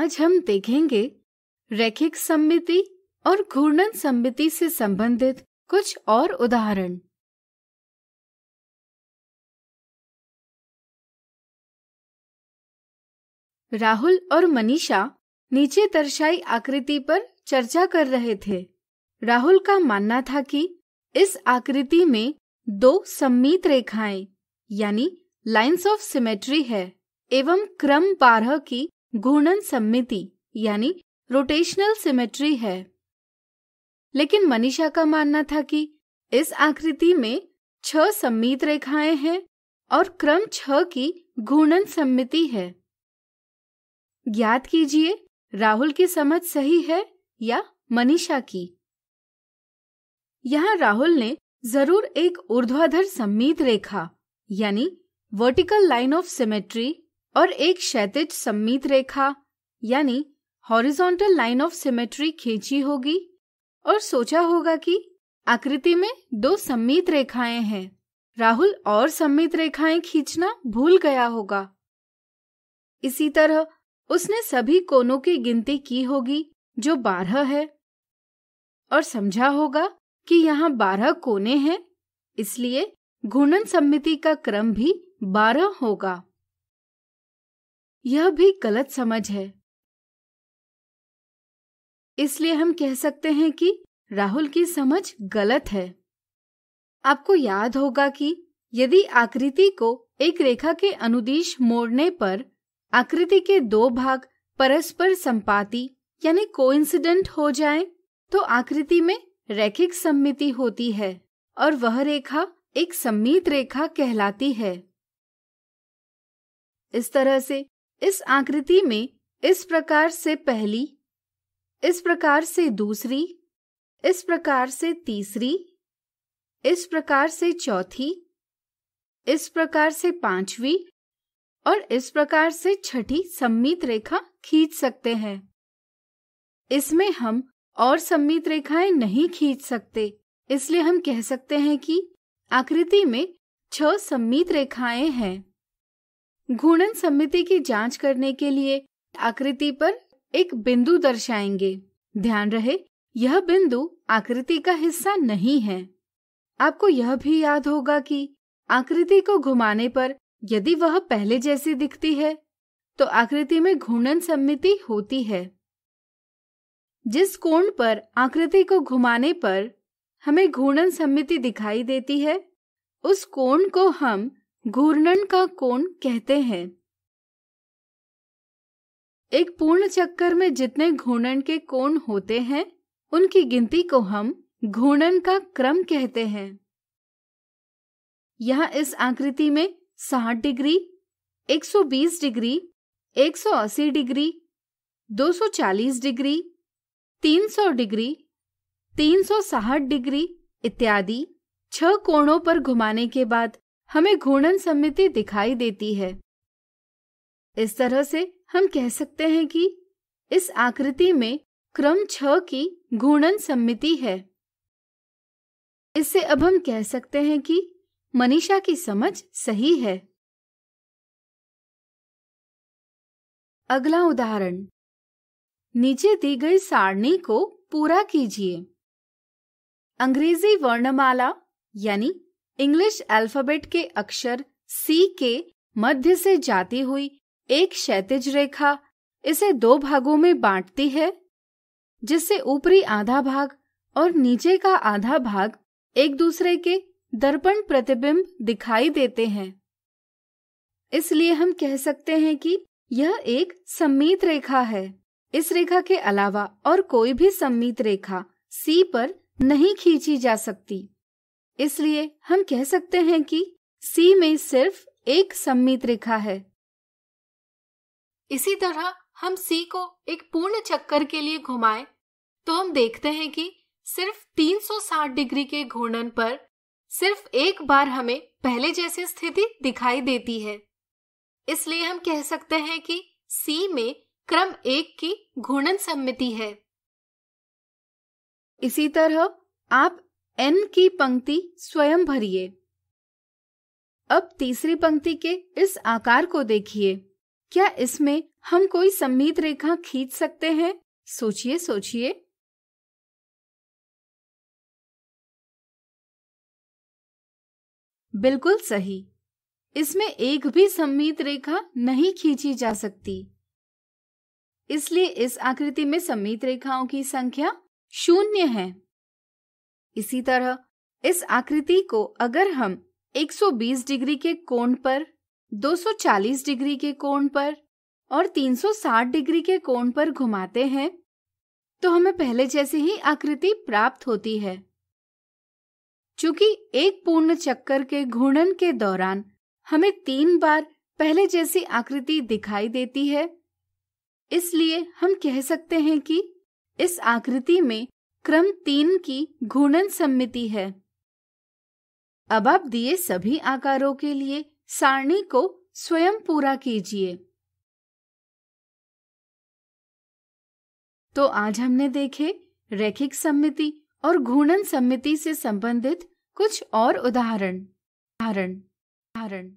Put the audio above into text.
आज हम देखेंगे रैखिक सम्मिति और घूर्णन सम्मिति से संबंधित कुछ और उदाहरण राहुल और मनीषा नीचे दर्शाई आकृति पर चर्चा कर रहे थे राहुल का मानना था कि इस आकृति में दो सम्मित रेखाएं यानी लाइंस ऑफ सिमेट्री है एवं क्रम बारह की घूर्णन सम्मिति यानी रोटेशनल सिमेट्री है लेकिन मनीषा का मानना था कि इस आकृति में छह सम्मित रेखाएं हैं और क्रम छह की घूर्णन सम्मिति है ज्ञात कीजिए राहुल की समझ सही है या मनीषा की यहाँ राहुल ने जरूर एक ऊर्ध्वाधर सम्मित रेखा यानी वर्टिकल लाइन ऑफ सिमेट्री और एक क्षैतिज सम्मित रेखा यानी हॉरिजॉन्टल लाइन ऑफ सिमेट्री खींची होगी और सोचा होगा कि आकृति में दो सम्मित रेखाएं हैं राहुल और सम्मित रेखाएं खींचना भूल गया होगा इसी तरह उसने सभी कोनों की गिनती की होगी जो बारह है और समझा होगा कि यहाँ बारह कोने हैं इसलिए घूर्णन सम्मिति का क्रम भी बारह होगा यह भी गलत समझ है इसलिए हम कह सकते हैं कि राहुल की समझ गलत है आपको याद होगा कि यदि आकृति को एक रेखा के अनुदिश मोड़ने पर आकृति के दो भाग परस्पर संपाति यानी कोइंसिडेंट हो जाएं, तो आकृति में रैखिक सम्मिति होती है और वह रेखा एक सम्मित रेखा कहलाती है इस तरह से इस आकृति में इस प्रकार से पहली इस प्रकार से दूसरी इस प्रकार से तीसरी इस प्रकार से चौथी इस प्रकार से पांचवी और इस प्रकार से छठी सम्मित रेखा खींच सकते हैं इसमें हम और सम्मित रेखाएं नहीं खींच सकते इसलिए हम कह सकते हैं कि आकृति में छह सम्मित रेखाएं हैं घूर्णन समिति की जांच करने के लिए आकृति पर एक बिंदु दर्शाएंगे ध्यान रहे यह बिंदु आकृति का हिस्सा नहीं है आपको यह भी याद होगा कि आकृति को घुमाने पर यदि वह पहले जैसी दिखती है तो आकृति में घूर्णन सम्मिति होती है जिस कोण पर आकृति को घुमाने पर हमें घूर्णन सम्मिति दिखाई देती है उस कोण को हम घूर्णन का कोण कहते हैं एक पूर्ण चक्कर में जितने घूर्णन के कोण होते हैं उनकी गिनती को हम घूर्णन का क्रम कहते हैं यह इस आकृति में 60 degree 120 degree 180 degree 240 degree 300 degree 360 degree इत्यादि छह कोणों पर घुमाने के बाद हमें घूर्णन सम्मिति दिखाई देती है इस तरह से हम कह सकते हैं कि इस आकृति में क्रम छ की घूर्णन सम्मिति है इससे अब हम कह सकते हैं कि मनीषा की समझ सही है अगला उदाहरण नीचे दी गई सारणी को पूरा कीजिए अंग्रेजी वर्णमाला यानी इंग्लिश अल्फाबेट के अक्षर सी के मध्य से जाती हुई एक क्षैतिज रेखा इसे दो भागों में बांटती है जिससे ऊपरी आधा भाग और नीचे का आधा भाग एक दूसरे के दर्पण प्रतिबिंब दिखाई देते हैं इसलिए हम कह सकते हैं कि यह एक सम्मित रेखा है इस रेखा के अलावा और कोई भी सम्मित रेखा सी पर नहीं खींची जा सकती इसलिए हम कह सकते हैं कि सी में सिर्फ एक सम्मित रेखा है इसी तरह हम सी को एक पूर्ण चक्कर के लिए घुमाएं तो हम देखते हैं कि सिर्फ 360 डिग्री के घूर्णन पर सिर्फ एक बार हमें पहले जैसी स्थिति दिखाई देती है इसलिए हम कह सकते हैं कि सी में क्रम एक की घूर्णन सम्मिति है इसी तरह आप एन की पंक्ति स्वयं भरिए अब तीसरी पंक्ति के इस आकार को देखिए क्या इसमें हम कोई सम्मित रेखा खींच सकते हैं सोचिए सोचिए बिल्कुल सही इसमें एक भी सम्मित रेखा नहीं खींची जा सकती इसलिए इस आकृति में सम्मित रेखाओं की संख्या शून्य है इसी तरह इस आकृति को अगर हम 120 डिग्री के कोण पर 240 डिग्री के कोण पर और 360 डिग्री के कोण पर घुमाते हैं तो हमें पहले जैसे ही आकृति प्राप्त होती है चूंकि एक पूर्ण चक्कर के घूर्णन के दौरान हमें तीन बार पहले जैसी आकृति दिखाई देती है इसलिए हम कह सकते हैं कि इस आकृति में क्रम तीन की घूर्णन सम्मिति है अब आप दिए सभी आकारों के लिए सारणी को स्वयं पूरा कीजिए तो आज हमने देखे रैखिक सम्मिति और घूर्णन सम्मिति से संबंधित कुछ और उदाहरण उदाहरण उदाहरण